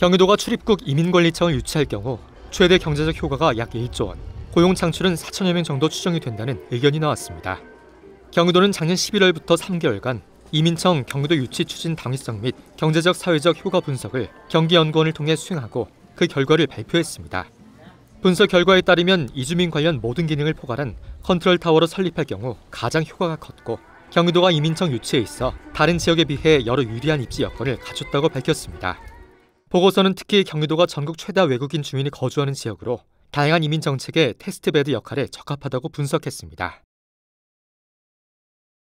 경기도가 출입국 이민관리청을 유치할 경우 최대 경제적 효과가 약 1조 원, 고용 창출은 4천여 명 정도 추정이 된다는 의견이 나왔습니다. 경기도는 작년 11월부터 3개월간 이민청 경기도 유치 추진 당위성 및 경제적 사회적 효과 분석을 경기연구원을 통해 수행하고 그 결과를 발표했습니다. 분석 결과에 따르면 이주민 관련 모든 기능을 포괄한 컨트롤 타워로 설립할 경우 가장 효과가 컸고 경기도가 이민청 유치에 있어 다른 지역에 비해 여러 유리한 입지 여건을 갖췄다고 밝혔습니다. 보고서는 특히 경기도가 전국 최다 외국인 주민이 거주하는 지역으로 다양한 이민 정책의 테스트베드 역할에 적합하다고 분석했습니다.